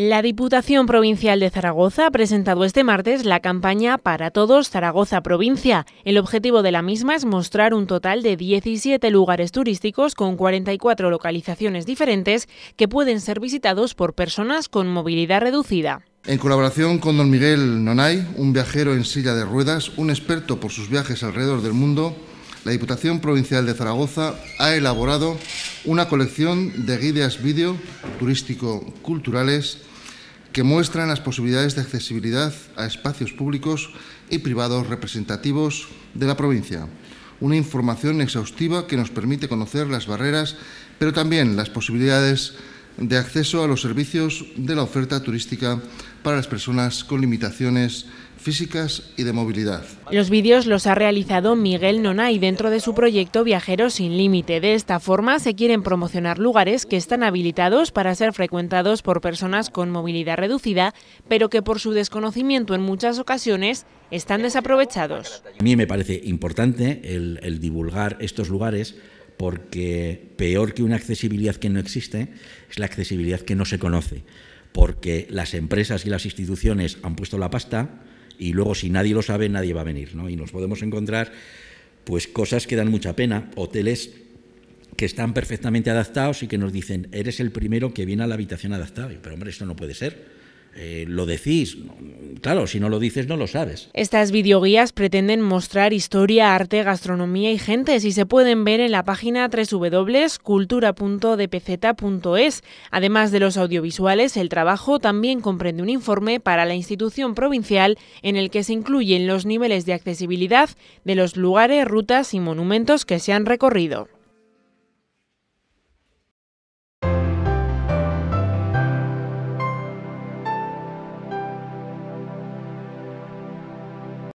La Diputación Provincial de Zaragoza ha presentado este martes la campaña Para Todos Zaragoza Provincia. El objetivo de la misma es mostrar un total de 17 lugares turísticos con 44 localizaciones diferentes que pueden ser visitados por personas con movilidad reducida. En colaboración con don Miguel Nonay, un viajero en silla de ruedas, un experto por sus viajes alrededor del mundo, la Diputación Provincial de Zaragoza ha elaborado una colección de guías vídeo turístico-culturales que muestran las posibilidades de accesibilidad a espacios públicos y privados representativos de la provincia. Una información exhaustiva que nos permite conocer las barreras, pero también las posibilidades de acceso a los servicios de la oferta turística para las personas con limitaciones físicas y de movilidad. Los vídeos los ha realizado Miguel Nonay dentro de su proyecto Viajeros sin Límite. De esta forma se quieren promocionar lugares que están habilitados para ser frecuentados por personas con movilidad reducida, pero que por su desconocimiento en muchas ocasiones están desaprovechados. A mí me parece importante el, el divulgar estos lugares porque peor que una accesibilidad que no existe es la accesibilidad que no se conoce, porque las empresas y las instituciones han puesto la pasta y luego si nadie lo sabe nadie va a venir, ¿no? Y nos podemos encontrar pues cosas que dan mucha pena, hoteles que están perfectamente adaptados y que nos dicen, eres el primero que viene a la habitación adaptada. Pero hombre, esto no puede ser. Eh, lo decís, claro, si no lo dices no lo sabes. Estas videoguías pretenden mostrar historia, arte, gastronomía y gente si se pueden ver en la página www.cultura.dpz.es. Además de los audiovisuales, el trabajo también comprende un informe para la institución provincial en el que se incluyen los niveles de accesibilidad de los lugares, rutas y monumentos que se han recorrido.